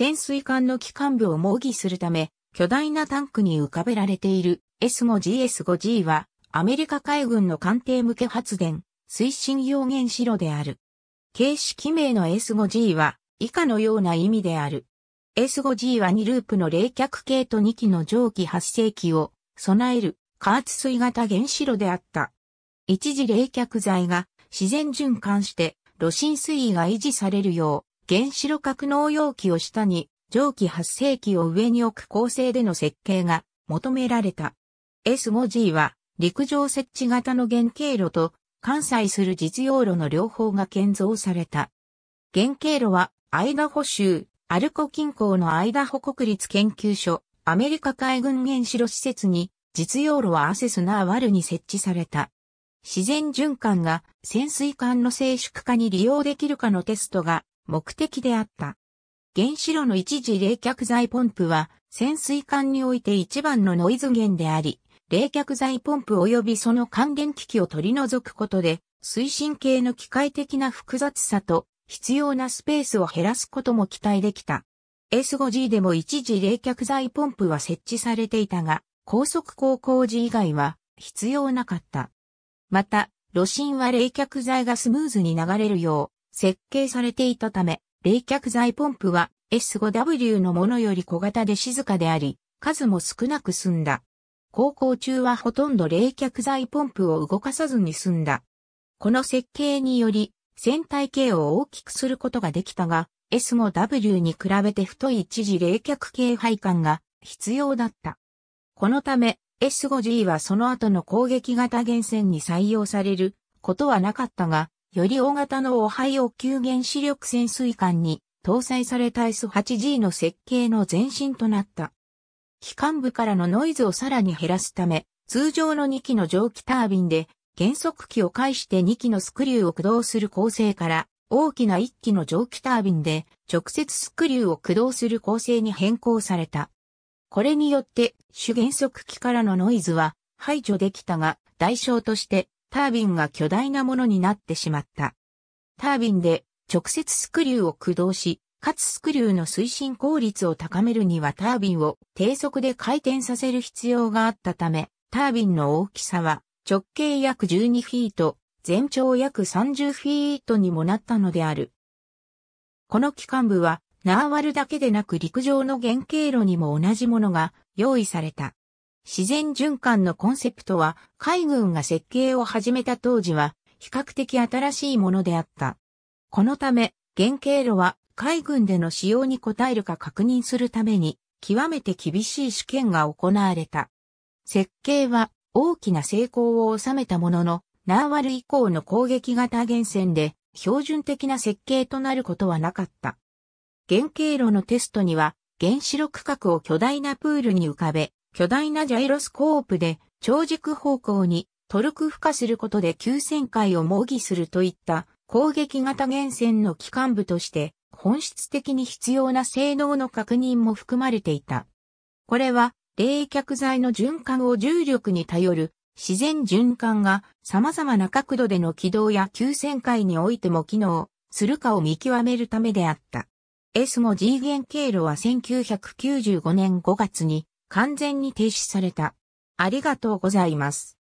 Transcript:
潜水艦の機関部を模擬するため、巨大なタンクに浮かべられている S5GS5G は、アメリカ海軍の艦艇向け発電、推進用原子炉である。形式名の S5G は、以下のような意味である。S5G は2ループの冷却系と2機の蒸気発生器を備える加圧水型原子炉であった。一時冷却剤が自然循環して、炉心水位が維持されるよう、原子炉格納容器を下に、蒸気発生器を上に置く構成での設計が求められた。S5G は陸上設置型の原型炉と関西する実用炉の両方が建造された。原型炉はアイダホ州、アルコ近郊のアイダホ国立研究所、アメリカ海軍原子炉施設に実用炉はアセスナーワルに設置された。自然循環が潜水艦の静粛化に利用できるかのテストが目的であった。原子炉の一時冷却剤ポンプは潜水艦において一番のノイズ源であり、冷却剤ポンプ及びその関連機器を取り除くことで、推進系の機械的な複雑さと必要なスペースを減らすことも期待できた。S5G でも一時冷却剤ポンプは設置されていたが、高速航行時以外は必要なかった。また、炉心は冷却剤がスムーズに流れるよう、設計されていたため、冷却剤ポンプは S5W のものより小型で静かであり、数も少なく済んだ。航行中はほとんど冷却剤ポンプを動かさずに済んだ。この設計により、船体形を大きくすることができたが、S5W に比べて太い一時冷却系配管が必要だった。このため、S5G はその後の攻撃型原泉に採用されることはなかったが、より大型のオハイオ級原子力潜水艦に搭載された S8G の設計の前身となった。機関部からのノイズをさらに減らすため、通常の2機の蒸気タービンで減速機を介して2機のスクリューを駆動する構成から、大きな1機の蒸気タービンで直接スクリューを駆動する構成に変更された。これによって主減速機からのノイズは排除できたが、代償としてタービンが巨大なものになってしまった。タービンで直接スクリューを駆動し、かつスクリューの推進効率を高めるにはタービンを低速で回転させる必要があったため、タービンの大きさは直径約12フィート、全長約30フィートにもなったのである。この機関部はナーワルだけでなく陸上の原型炉にも同じものが用意された。自然循環のコンセプトは海軍が設計を始めた当時は比較的新しいものであった。このため原型炉は海軍での使用に応えるか確認するために極めて厳しい試験が行われた。設計は大きな成功を収めたものの、ナーワル以降の攻撃型原線で標準的な設計となることはなかった。原型炉のテストには原子炉区画を巨大なプールに浮かべ、巨大なジャイロスコープで長軸方向にトルク負荷することで急旋回を模擬するといった攻撃型原線の機関部として本質的に必要な性能の確認も含まれていた。これは冷却剤の循環を重力に頼る自然循環が様々な角度での軌道や急旋回においても機能するかを見極めるためであった。S も G 元経路は1995年5月に完全に停止された。ありがとうございます。